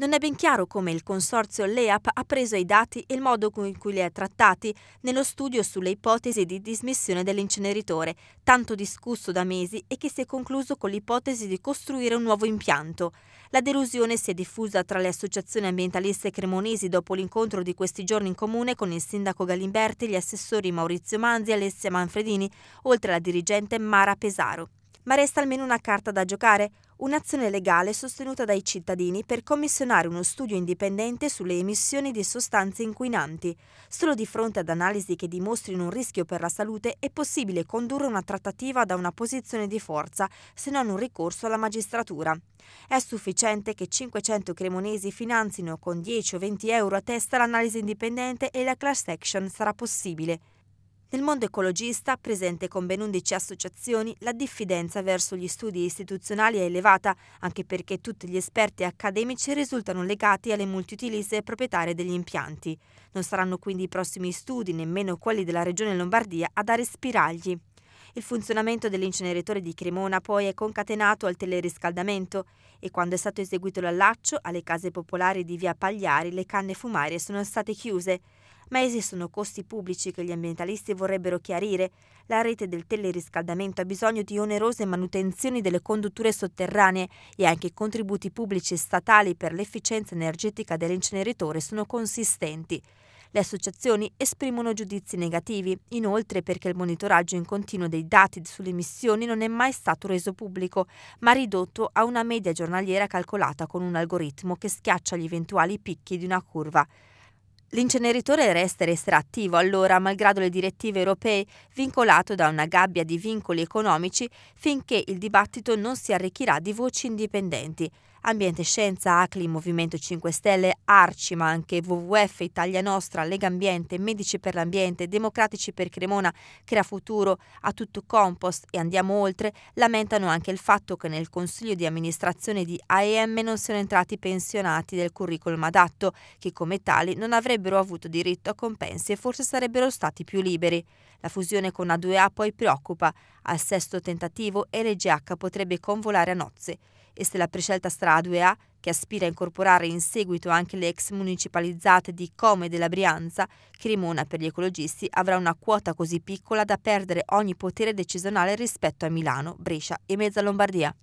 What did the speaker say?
Non è ben chiaro come il consorzio LEAP ha preso i dati e il modo in cui li ha trattati nello studio sulle ipotesi di dismissione dell'inceneritore, tanto discusso da mesi e che si è concluso con l'ipotesi di costruire un nuovo impianto. La delusione si è diffusa tra le associazioni ambientaliste cremonesi dopo l'incontro di questi giorni in comune con il sindaco Galimberti, gli assessori Maurizio Manzi e Alessia Manfredini, oltre alla dirigente Mara Pesaro. Ma resta almeno una carta da giocare, un'azione legale sostenuta dai cittadini per commissionare uno studio indipendente sulle emissioni di sostanze inquinanti. Solo di fronte ad analisi che dimostrino un rischio per la salute è possibile condurre una trattativa da una posizione di forza, se non un ricorso alla magistratura. È sufficiente che 500 cremonesi finanzino con 10 o 20 euro a testa l'analisi indipendente e la class action sarà possibile. Nel mondo ecologista, presente con ben 11 associazioni, la diffidenza verso gli studi istituzionali è elevata, anche perché tutti gli esperti accademici risultano legati alle multiutilise proprietarie degli impianti. Non saranno quindi i prossimi studi, nemmeno quelli della Regione Lombardia, a dare spiragli. Il funzionamento dell'inceneritore di Cremona poi è concatenato al teleriscaldamento e quando è stato eseguito l'allaccio alle case popolari di via Pagliari le canne fumarie sono state chiuse ma esistono costi pubblici che gli ambientalisti vorrebbero chiarire. La rete del teleriscaldamento ha bisogno di onerose manutenzioni delle condutture sotterranee e anche i contributi pubblici e statali per l'efficienza energetica dell'inceneritore sono consistenti. Le associazioni esprimono giudizi negativi, inoltre perché il monitoraggio in continuo dei dati sulle emissioni non è mai stato reso pubblico, ma ridotto a una media giornaliera calcolata con un algoritmo che schiaccia gli eventuali picchi di una curva. L'inceneritore resta e resterà attivo allora, malgrado le direttive europee, vincolato da una gabbia di vincoli economici finché il dibattito non si arricchirà di voci indipendenti. Ambiente Scienza, ACLI, Movimento 5 Stelle, ARCI, ma anche WWF, Italia Nostra, Lega Ambiente, Medici per l'Ambiente, Democratici per Cremona, Crea Futuro, A Tutto Compost e andiamo oltre, lamentano anche il fatto che nel consiglio di amministrazione di AEM non siano entrati pensionati del curriculum adatto, che come tali non avrebbero avrebbero avuto diritto a compensi e forse sarebbero stati più liberi. La fusione con A2A poi preoccupa. Al sesto tentativo LGH potrebbe convolare a nozze. E se la prescelta sarà A2A, che aspira a incorporare in seguito anche le ex municipalizzate di Come e della Brianza, Cremona per gli ecologisti avrà una quota così piccola da perdere ogni potere decisionale rispetto a Milano, Brescia e mezza Lombardia.